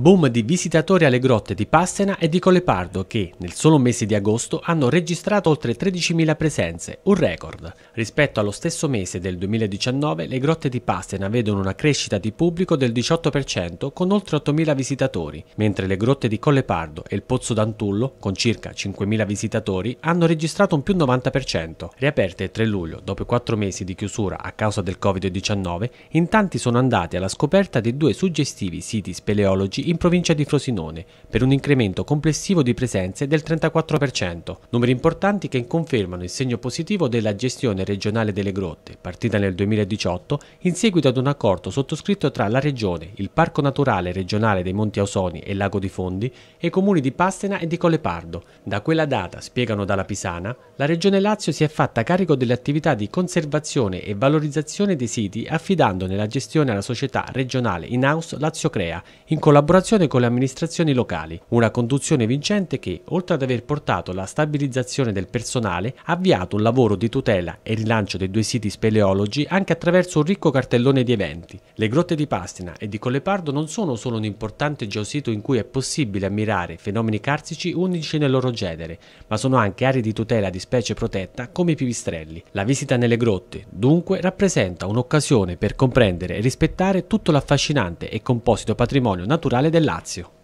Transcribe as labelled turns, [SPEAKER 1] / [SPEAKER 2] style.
[SPEAKER 1] Boom di visitatori alle grotte di Pastena e di Collepardo che, nel solo mese di agosto, hanno registrato oltre 13.000 presenze, un record. Rispetto allo stesso mese del 2019, le grotte di Pastena vedono una crescita di pubblico del 18% con oltre 8.000 visitatori, mentre le grotte di Collepardo e il Pozzo d'Antullo, con circa 5.000 visitatori, hanno registrato un più 90%. Riaperte il 3 luglio, dopo 4 mesi di chiusura a causa del Covid-19, in tanti sono andati alla scoperta di due suggestivi siti speleologi in provincia di Frosinone, per un incremento complessivo di presenze del 34%, numeri importanti che confermano il segno positivo della gestione regionale delle grotte, partita nel 2018 in seguito ad un accordo sottoscritto tra la Regione, il Parco Naturale Regionale dei Monti Ausoni e Lago di Fondi e i comuni di Pastena e di Colepardo. Da quella data, spiegano dalla Pisana, la Regione Lazio si è fatta carico delle attività di conservazione e valorizzazione dei siti affidandone la gestione alla società regionale in house Lazio Crea in collaborazione collaborazione con le amministrazioni locali, una conduzione vincente che, oltre ad aver portato alla stabilizzazione del personale, ha avviato un lavoro di tutela e rilancio dei due siti speleologi anche attraverso un ricco cartellone di eventi. Le grotte di Pastina e di Collepardo non sono solo un importante geosito in cui è possibile ammirare fenomeni carsici unici nel loro genere, ma sono anche aree di tutela di specie protetta come i pipistrelli. La visita nelle grotte, dunque, rappresenta un'occasione per comprendere e rispettare tutto l'affascinante e composito patrimonio naturale dell'ospedale del Lazio.